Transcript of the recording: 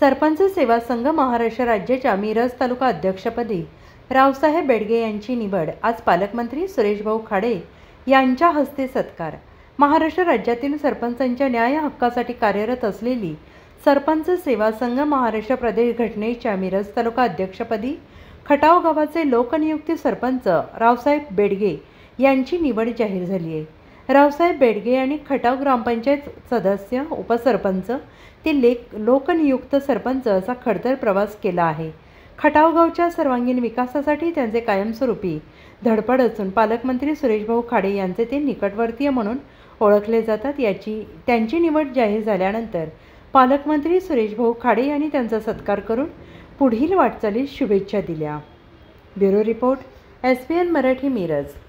सरपंच सेवा संघ महाराष्ट्र राज्याच्या मिरज तालुका अध्यक्षपदी रावसाहेब बेडगे यांची निवड आज पालकमंत्री सुरेशभाऊ खाडे यांच्या हस्ते सत्कार महाराष्ट्र राज्यातील सरपंचांच्या न्याय हक्कासाठी कार्यरत असलेली सरपंच सेवा संघ महाराष्ट्र प्रदेश घटनेच्या मिरज तालुका अध्यक्षपदी खटाव गावाचे लोकनियुक्ती सरपंच रावसाहेब बेडगे यांची निवड जाहीर झाली आहे रावसाहेब बेडगे आणि खटाव ग्रामपंचायत सदस्य उपसरपंच ते लेख लोकनियुक्त सरपंच असा खडतर प्रवास केला आहे खटावगावच्या सर्वांगीण विकासासाठी त्यांचे कायमस्वरूपी धडपड असून पालकमंत्री सुरेशभाऊ खाडे यांचे ते निकटवर्तीय म्हणून ओळखले जातात याची त्यांची निवड जाहीर झाल्यानंतर पालकमंत्री सुरेशभाऊ खाडे यांनी त्यांचा सत्कार करून पुढील वाटचालीस शुभेच्छा दिल्या bureau report S P N Marathi Miraj